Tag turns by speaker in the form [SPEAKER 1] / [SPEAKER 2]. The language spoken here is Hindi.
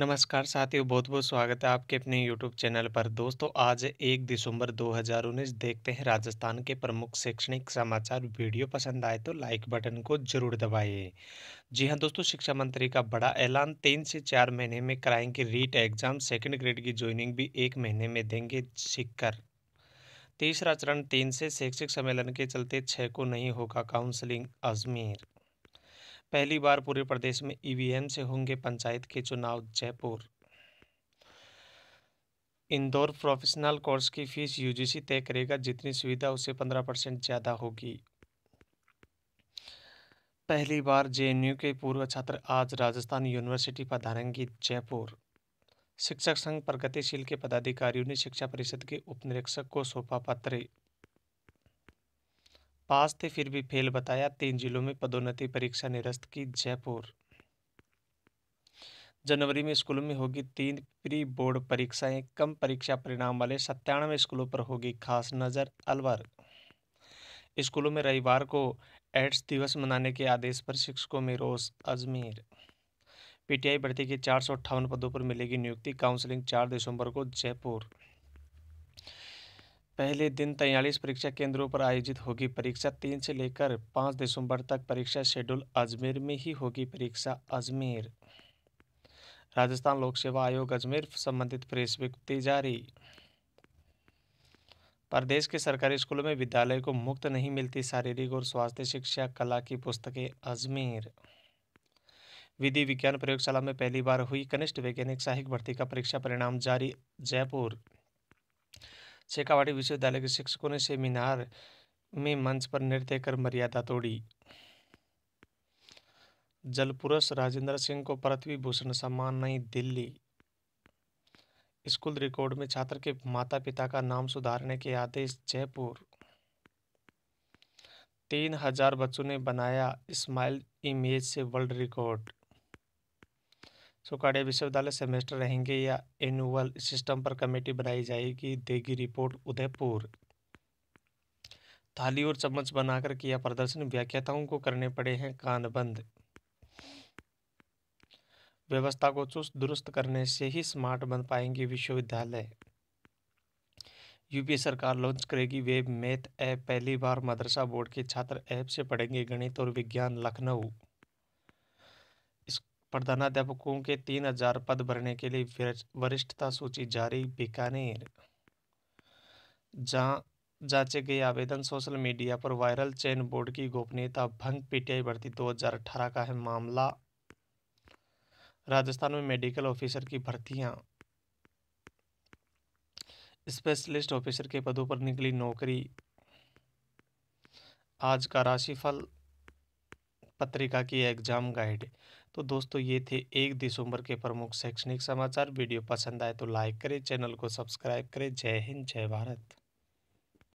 [SPEAKER 1] नमस्कार साथियों बहुत बहुत स्वागत है आपके अपने यूट्यूब चैनल पर दोस्तों आज एक दिसंबर 2019 देखते हैं राजस्थान के प्रमुख शैक्षणिक समाचार वीडियो पसंद आए तो लाइक बटन को जरूर दबाइए जी हाँ दोस्तों शिक्षा मंत्री का बड़ा ऐलान तीन से चार महीने में कराएंगे रीट एग्जाम सेकंड ग्रेड की ज्वाइनिंग भी एक महीने में देंगे सीखकर तीसरा चरण तीन से शैक्षिक सम्मेलन के चलते छः को नहीं होगा काउंसलिंग अजमेर पहली बार पूरे प्रदेश में ईवीएम से होंगे पंचायत के चुनाव जयपुर इंदौर प्रोफेशनल कोर्स की फीस यूजीसी तय करेगा जितनी सुविधा उसे पंद्रह परसेंट ज़्यादा होगी पहली बार जेएनयू के पूर्व छात्र आज राजस्थान यूनिवर्सिटी पधारेंगी जयपुर शिक्षक संघ प्रगतिशील के पदाधिकारियों ने शिक्षा परिषद के उपनिरीक्षक को सौंपा पत्र पास थे फिर भी फेल बताया तीन जिलों में पदोन्नति परीक्षा निरस्त की जयपुर जनवरी में स्कूलों में होगी तीन प्री बोर्ड परीक्षाएं कम परीक्षा परिणाम वाले सत्तानवे स्कूलों पर होगी खास नज़र अलवर स्कूलों में रविवार को एड्स दिवस मनाने के आदेश पर शिक्षकों में रोष अजमेर पीटीआई भर्ती के चार पदों पर मिलेगी नियुक्ति काउंसलिंग चार दिसंबर को जयपुर पहले दिन तैयलीस परीक्षा केंद्रों पर आयोजित होगी परीक्षा तीन से लेकर पाँच दिसंबर तक परीक्षा शेड्यूल अजमेर में ही होगी परीक्षा अजमेर राजस्थान लोक सेवा आयोग अजमेर संबंधित प्रेस विज्ञप्ति जारी प्रदेश के सरकारी स्कूलों में विद्यालय को मुक्त नहीं मिलती शारीरिक और स्वास्थ्य शिक्षा कला की पुस्तकें अजमेर विधि विज्ञान प्रयोगशाला में पहली बार हुई कनिष्ठ वैज्ञानिक सहायक भर्ती का परीक्षा परिणाम जारी जयपुर शेखावाटी विश्वविद्यालय के शिक्षकों ने सेमिनार में मंच पर नृत्य कर मर्यादा तोड़ी जलपुरस राजेंद्र सिंह को पृथ्वी भूषण सम्मान नई दिल्ली स्कूल रिकॉर्ड में छात्र के माता पिता का नाम सुधारने के आदेश जयपुर तीन हजार बच्चों ने बनाया स्माइल इमेज से वर्ल्ड रिकॉर्ड सुखाड़िया विश्वविद्यालय सेमेस्टर रहेंगे या एनुअल सिस्टम पर कमेटी बनाई जाएगी देगी रिपोर्ट उदयपुर थाली और चम्मच बनाकर किया प्रदर्शन व्याख्याताओं को करने पड़े हैं कानबंद व्यवस्था को चुस्त दुरुस्त करने से ही स्मार्ट बन पाएंगे विश्वविद्यालय यूपी सरकार लॉन्च करेगी वेब मैथ ऐप पहली बार मदरसा बोर्ड के छात्र ऐप से पढ़ेंगे गणित और विज्ञान लखनऊ प्रधानाध्यापकों के तीन हजार पद भरने के लिए वरिष्ठता सूची जारी बीकानेर जहां जांचे गए आवेदन सोशल मीडिया पर वायरल चयन बोर्ड की गोपनीयता भंग पीटीआई भर्ती 2018 का है मामला राजस्थान में मेडिकल ऑफिसर की भर्तियां स्पेशलिस्ट ऑफिसर के पदों पर निकली नौकरी आज का राशिफल पत्रिका की एग्जाम गाइड तो दोस्तों ये थे एक दिसंबर के प्रमुख शैक्षणिक समाचार वीडियो पसंद आए तो लाइक करें चैनल को सब्सक्राइब करें जय हिंद जय भारत